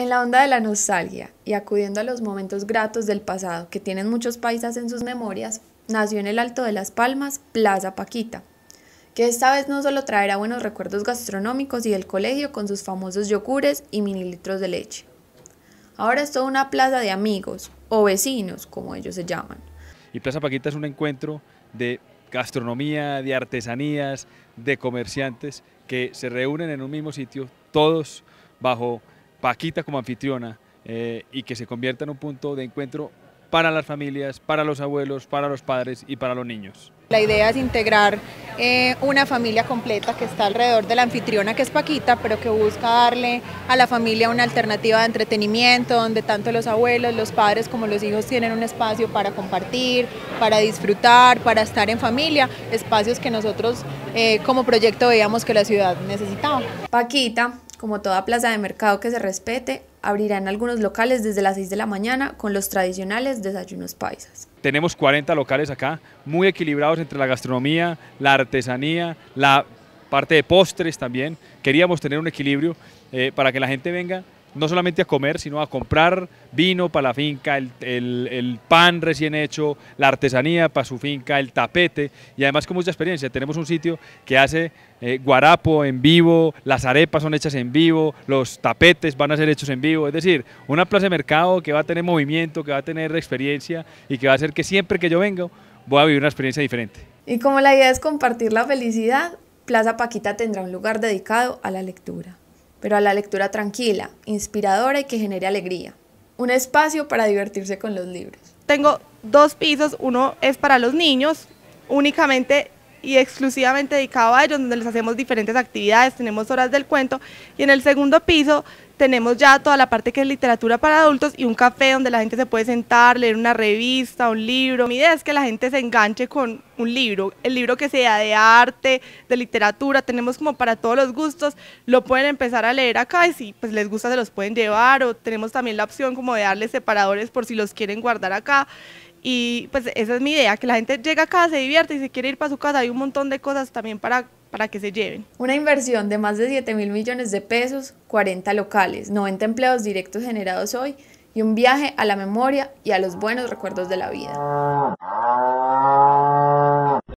En la onda de la nostalgia y acudiendo a los momentos gratos del pasado que tienen muchos paisas en sus memorias, nació en el Alto de las Palmas Plaza Paquita, que esta vez no solo traerá buenos recuerdos gastronómicos y del colegio con sus famosos yogures y mililitros de leche. Ahora es toda una plaza de amigos o vecinos, como ellos se llaman. Y Plaza Paquita es un encuentro de gastronomía, de artesanías, de comerciantes que se reúnen en un mismo sitio, todos bajo Paquita como anfitriona eh, y que se convierta en un punto de encuentro para las familias, para los abuelos, para los padres y para los niños. La idea es integrar eh, una familia completa que está alrededor de la anfitriona que es Paquita, pero que busca darle a la familia una alternativa de entretenimiento donde tanto los abuelos, los padres como los hijos tienen un espacio para compartir, para disfrutar, para estar en familia, espacios que nosotros eh, como proyecto veíamos que la ciudad necesitaba. Paquita como toda plaza de mercado que se respete, abrirán algunos locales desde las 6 de la mañana con los tradicionales desayunos paisas. Tenemos 40 locales acá, muy equilibrados entre la gastronomía, la artesanía, la parte de postres también. Queríamos tener un equilibrio eh, para que la gente venga no solamente a comer, sino a comprar vino para la finca, el, pan recién hecho, la artesanía para su finca, el tapete y además con mucha experiencia. Tenemos un sitio que hace eh, guarapo en vivo, las arepas son hechas en vivo, los tapetes van a ser hechos en vivo, es decir, una plaza de mercado que va a tener movimiento, que va a tener experiencia y que va a hacer que siempre que yo venga voy a vivir una experiencia diferente. Y como la idea es compartir la felicidad, Plaza Paquita tendrá un lugar dedicado a la lectura pero a la lectura tranquila, inspiradora y que genere alegría. Un espacio para divertirse con los libros. Tengo dos pisos, uno es para los niños, únicamente y exclusivamente dedicado a ellos, donde les hacemos diferentes actividades, tenemos horas del cuento y en el segundo piso tenemos ya toda la parte que es literatura para adultos y un café donde la gente se puede sentar, leer una revista, un libro. Mi idea es que la gente se enganche con un libro, el libro que sea de arte, de literatura, tenemos como para todos los gustos, lo pueden empezar a leer acá y si pues les gusta se los pueden llevar o tenemos también la opción como de darles separadores por si los quieren guardar acá. Y pues esa es mi idea, que la gente llega acá, se divierte y se quiere ir para su casa. Hay un montón de cosas también para, para que se lleven. Una inversión de más de 7 mil millones de pesos, 40 locales, 90 empleos directos generados hoy y un viaje a la memoria y a los buenos recuerdos de la vida.